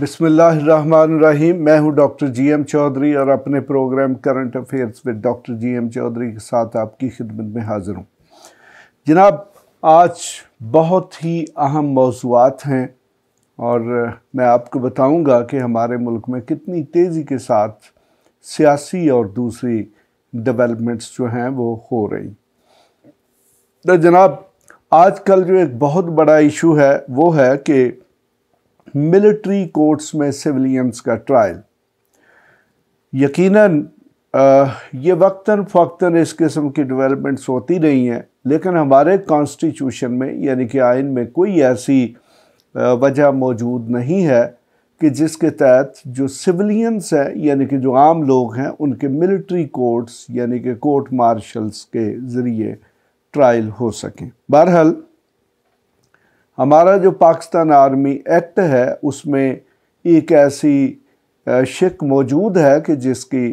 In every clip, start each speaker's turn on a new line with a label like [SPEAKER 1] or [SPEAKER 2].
[SPEAKER 1] बिसमीम मैं हूं डॉक्टर जीएम चौधरी और अपने programme current affairs with doctor GM Chaudhary के साथ आपकी खिदमत में हाज़िर हूं जनाब आज बहुत ही अहम मौजूद हैं और मैं आपको बताऊंगा कि हमारे मुल्क में कितनी तेज़ी के साथ सियासी और दूसरी डेवलपमेंट्स जो हैं वो हो रही तो जनाब आजकल जो एक बहुत बड़ा इशू है वो है कि मिलिट्री कोर्ट्स में सिविलियंस का ट्रायल यकीनन ये वक्ता फ़क्ता इस किस्म की डेवलपमेंट्स होती रही हैं लेकिन हमारे कॉन्स्टिट्यूशन में यानी कि आइन में कोई ऐसी वजह मौजूद नहीं है कि जिसके तहत जो सिविलियंस हैं यानी कि जो आम लोग हैं उनके मिलिट्री कोर्ट्स यानी कि कोर्ट मार्शल्स के ज़रिए ट्रायल हो सकें बहरहाल हमारा जो पाकिस्तान आर्मी एक्ट है उसमें एक ऐसी शिक मौजूद है कि जिसकी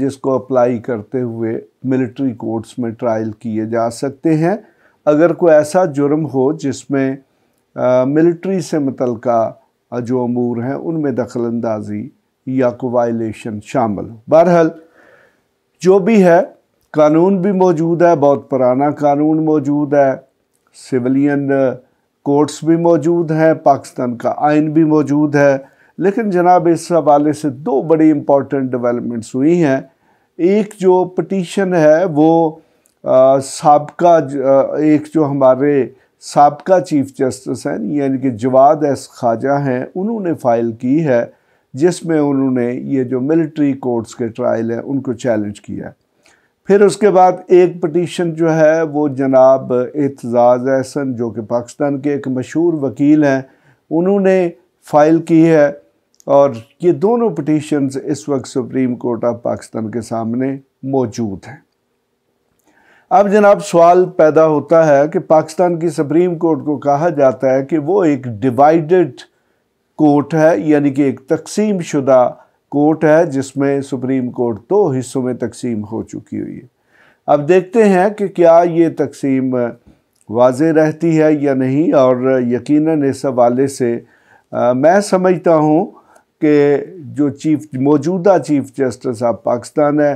[SPEAKER 1] जिसको अप्लाई करते हुए मिलिट्री कोर्ट्स में ट्रायल किए जा सकते हैं अगर कोई ऐसा जुर्म हो जिसमें मिलिट्री से मुतल जो अमूर हैं उनमें दखल अंदाजी या को वायलेशन शामिल हो बहरहाल जो भी है कानून भी मौजूद है बहुत पुराना कानून मौजूद है सिविलियन कोर्ट्स भी मौजूद हैं पाकिस्तान का आइन भी मौजूद है लेकिन जनाब इस हवाले से दो बड़ी इम्पॉर्टेंट डेवलपमेंट्स हुई हैं एक जो पटिशन है वो सबका एक जो हमारे सबका चीफ जस्टिस हैं यानी कि जवाद एस खाजा हैं उन्होंने फ़ाइल की है जिसमें उन्होंने ये जो मिलिट्री कोर्ट्स के ट्रायल हैं उनको चैलेंज किया है फिर उसके बाद एक पटिशन जो है वो जनाब एतजाज़ एहसन जो कि पाकिस्तान के एक मशहूर वकील हैं उन्होंने फ़ाइल की है और ये दोनों पटिशन इस वक्त सुप्रीम कोर्ट ऑफ पाकिस्तान के सामने मौजूद हैं अब जनाब सवाल पैदा होता है कि पाकिस्तान की सुप्रीम कोर्ट को कहा जाता है कि वो एक डिवाइडेड कोर्ट है यानी कि एक तकसीम शुदा कोर्ट है जिसमें सुप्रीम कोर्ट दो तो हिस्सों में तकसीम हो चुकी हुई है अब देखते हैं कि क्या ये तकसीम वाज रहती है या नहीं और यकीनन इस हवाले से आ, मैं समझता हूँ कि जो चीफ मौजूदा चीफ जस्टिस ऑफ पाकिस्तान है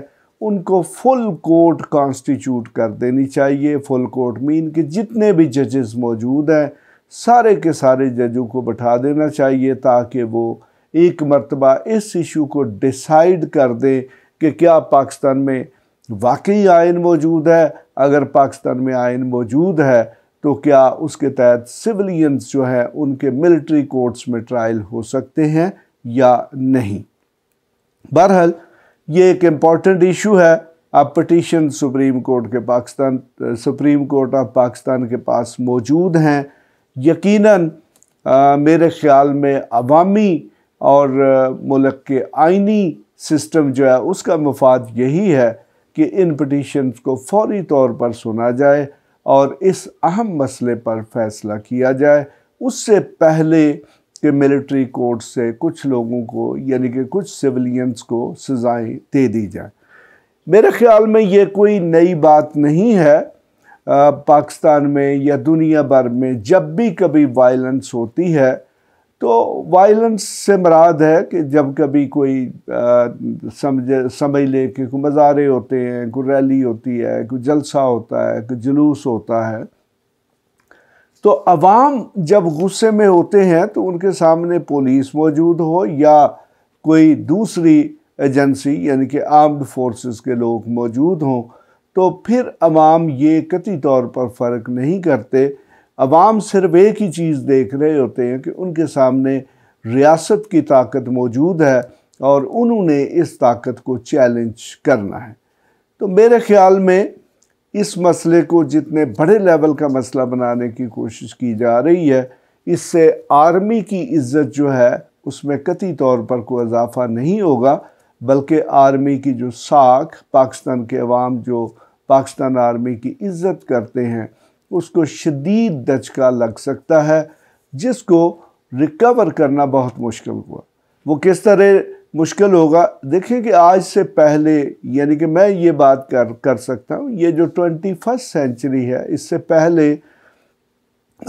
[SPEAKER 1] उनको फुल कोर्ट कॉन्स्टिट्यूट कर देनी चाहिए फुल कोर्ट मीन के जितने भी जजेस मौजूद हैं सारे के सारे जजों को बैठा देना चाहिए ताकि वो एक मरतबा इस इशू को डिसाइड कर दें कि क्या पाकिस्तान में वाकई आयन मौजूद है अगर पाकिस्तान में आयन मौजूद है तो क्या उसके तहत सिविलियंस जो हैं उनके मिलिट्री कोर्ट्स में ट्रायल हो सकते हैं या नहीं बहरहाल ये एक इम्पॉर्टेंट इशू है अब पटिशन सुप्रीम कोर्ट के Pakistan supreme court of Pakistan के पास मौजूद हैं यकीनन आ, मेरे ख्याल में अवामी और मुल्क के आइनी सिस्टम जो है उसका मफाद यही है कि इन पटिशन को फौरी तौर पर सुना जाए और इस अहम मसले पर फैसला किया जाए उससे पहले कि मिलिट्री कोर्ट से कुछ लोगों को यानी कि कुछ सिविलियंस को सज़ाएँ दे दी जाए मेरे ख़्याल में ये कोई नई बात नहीं है पाकिस्तान में या दुनिया भर में जब भी कभी वायलेंस होती है तो वायलेंस से मराद है कि जब कभी कोई समझ समझ ले कि कोई मज़ारे होते हैं कोई रैली होती है कोई जलसा होता है कोई जुलूस होता है तो आवाम जब गुस्से में होते हैं तो उनके सामने पुलिस मौजूद हो या कोई दूसरी एजेंसी यानी कि आर्म्ड फोर्सेस के लोग मौजूद हों तो फिर आवाम ये कती तौर पर फ़र्क नहीं करते अवाम सिर्फ एक ही चीज़ देख रहे होते हैं कि उनके सामने रियासत की ताकत मौजूद है और उन्होंने इस ताकत को चैलेंज करना है तो मेरे ख्याल में इस मसले को जितने बड़े लेवल का मसला बनाने की कोशिश की जा रही है इससे आर्मी की इज्जत जो है उसमें कती तौर पर कोई इजाफा नहीं होगा बल्कि आर्मी की जो साख पाकिस्तान के अवाम जो पाकिस्तान आर्मी की इज्जत करते हैं उसको शदीद दचका लग सकता है जिसको रिकवर करना बहुत मुश्किल हुआ वो किस तरह मुश्किल होगा देखिए कि आज से पहले यानी कि मैं ये बात कर कर सकता हूँ ये जो ट्वेंटी फर्स्ट सेंचुरी है इससे पहले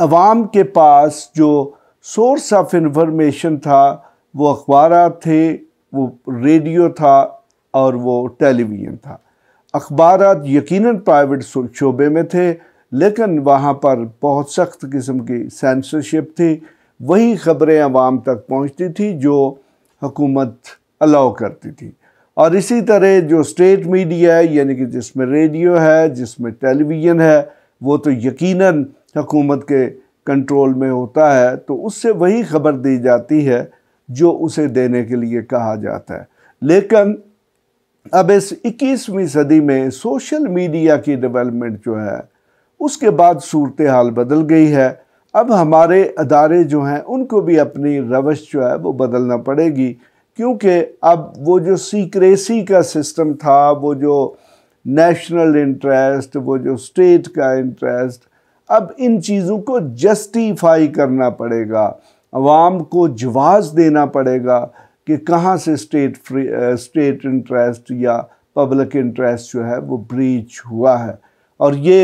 [SPEAKER 1] आवाम के पास जो सोर्स ऑफ इंफॉर्मेशन था वो अखबार थे वो रेडियो था और वो टेलीविज़न था अखबार यकीनन प्राइवेट शोबे में थे लेकिन वहाँ पर बहुत सख्त किस्म की सेंसरशिप थी वही ख़बरें आवाम तक पहुँचती थी जो हुकूमत अलाउ करती थी और इसी तरह जो स्टेट मीडिया है यानी कि जिसमें रेडियो है जिसमें टेलीविज़न है वो तो यकीनन हकूमत के कंट्रोल में होता है तो उससे वही ख़बर दी जाती है जो उसे देने के लिए कहा जाता है लेकिन अब इस इक्कीसवीं सदी में सोशल मीडिया की डेवलपमेंट जो है उसके बाद सूरत हाल बदल गई है अब हमारे अदारे जो हैं उनको भी अपनी रवश जो है वो बदलना पड़ेगी क्योंकि अब वो जो सीक्रेसी का सिस्टम था वो जो नेशनल इंटरेस्ट वो जो स्टेट का इंटरेस्ट अब इन चीज़ों को जस्टिफाई करना पड़ेगा आवाम को जवाज़ देना पड़ेगा कि कहाँ से स्टेट फ्री स्टेट इंटरेस्ट या पब्लिक इंटरेस्ट जो है वो ब्रीच हुआ है और ये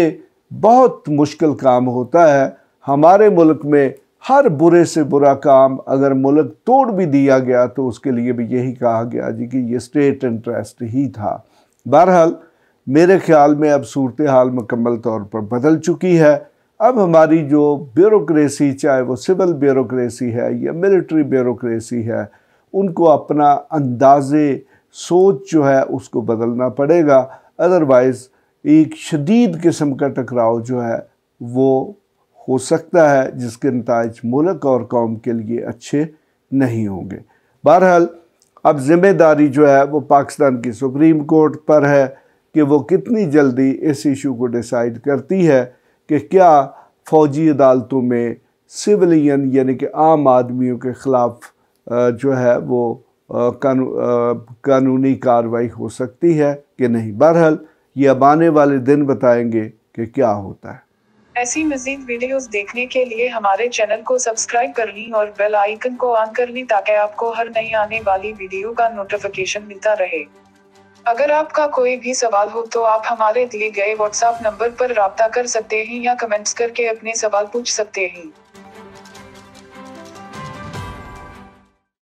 [SPEAKER 1] बहुत मुश्किल काम होता है हमारे मुल्क में हर बुरे से बुरा काम अगर मुल्क तोड़ भी दिया गया तो उसके लिए भी यही कहा गया जी कि ये स्टेट इंटरेस्ट ही था बहरहाल मेरे ख्याल में अब सूरत हाल मुकम्मल तौर पर बदल चुकी है अब हमारी जो ब्यूरोसी चाहे वो सिविल ब्यूरोसी है या मिलिट्री ब्यूरोसी है उनको अपना अंदाज़े सोच जो है उसको बदलना पड़ेगा अदरवाइज़ एक शदीद किस्म का टकराव जो है वो हो सकता है जिसके नतज मुल्क और कौम के लिए अच्छे नहीं होंगे बहरहाल अब ज़िम्मेदारी जो है वो पाकिस्तान की सुप्रीम कोर्ट पर है कि वो कितनी जल्दी इस इशू को डिसाइड करती है कि क्या फ़ौजी अदालतों में सिविलियन यानी कि आम आदमियों के ख़िलाफ़ जो है वो कानू, कानूनी कार्रवाई हो सकती है कि नहीं बहरहाल ये अब आने वाले दिन बताएंगे कि क्या होता है ऐसी मजीद वीडियोस देखने के लिए हमारे चैनल को सब्सक्राइब कर और बेल आइकन को ऑन कर ताकि आपको हर नई आने वाली वीडियो का नोटिफिकेशन मिलता रहे अगर आपका कोई भी सवाल हो तो आप हमारे दिए गए व्हाट्सएप नंबर पर रबता कर सकते हैं या कमेंट्स करके अपने सवाल पूछ सकते हैं